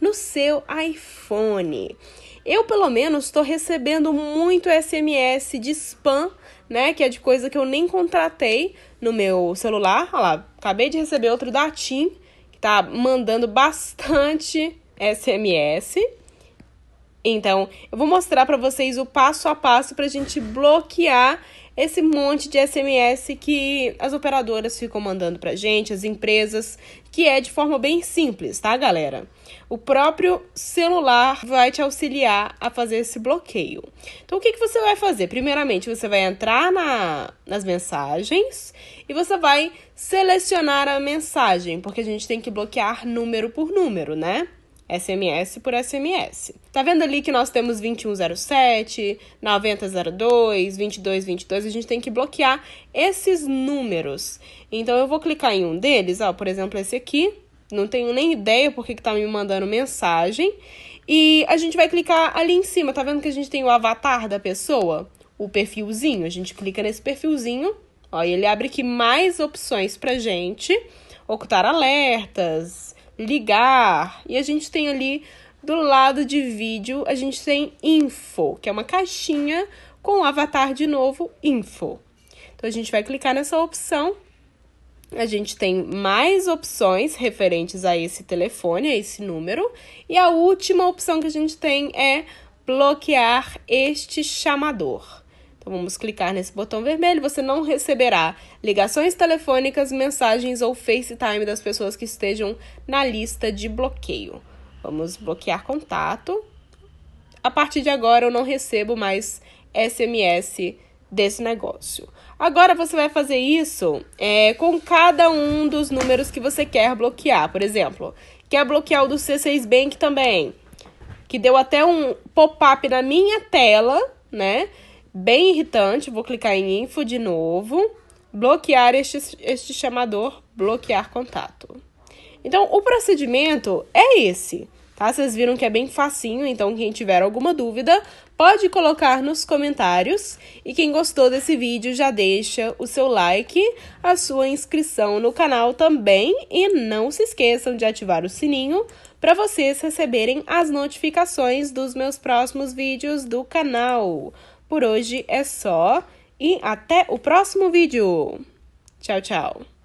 no seu iPhone. Eu, pelo menos, estou recebendo muito SMS de spam, né? Que é de coisa que eu nem contratei no meu celular. Olha lá, acabei de receber outro da TIM, que tá mandando bastante SMS. Então, eu vou mostrar para vocês o passo a passo para a gente bloquear esse monte de SMS que as operadoras ficam mandando pra gente, as empresas, que é de forma bem simples, tá, galera? O próprio celular vai te auxiliar a fazer esse bloqueio. Então, o que, que você vai fazer? Primeiramente, você vai entrar na, nas mensagens e você vai selecionar a mensagem, porque a gente tem que bloquear número por número, né? SMS por SMS. Tá vendo ali que nós temos 2107, 9002, 2222, a gente tem que bloquear esses números. Então eu vou clicar em um deles, ó, por exemplo, esse aqui. Não tenho nem ideia porque que tá me mandando mensagem. E a gente vai clicar ali em cima, tá vendo que a gente tem o avatar da pessoa? O perfilzinho, a gente clica nesse perfilzinho, ó, e ele abre aqui mais opções pra gente. Ocultar alertas, ligar. E a gente tem ali do lado de vídeo, a gente tem info, que é uma caixinha com o avatar de novo, info. Então a gente vai clicar nessa opção. A gente tem mais opções referentes a esse telefone, a esse número. E a última opção que a gente tem é bloquear este chamador. Então vamos clicar nesse botão vermelho, você não receberá ligações telefônicas, mensagens ou FaceTime das pessoas que estejam na lista de bloqueio. Vamos bloquear contato. A partir de agora eu não recebo mais SMS desse negócio. Agora você vai fazer isso é, com cada um dos números que você quer bloquear. Por exemplo, quer bloquear o do C6 Bank também, que deu até um pop-up na minha tela, né? Bem irritante, vou clicar em info de novo. Bloquear este, este chamador, bloquear contato. Então, o procedimento é esse, tá? Vocês viram que é bem facinho, então quem tiver alguma dúvida, pode colocar nos comentários. E quem gostou desse vídeo, já deixa o seu like, a sua inscrição no canal também e não se esqueçam de ativar o sininho para vocês receberem as notificações dos meus próximos vídeos do canal. Por hoje é só e até o próximo vídeo. Tchau, tchau.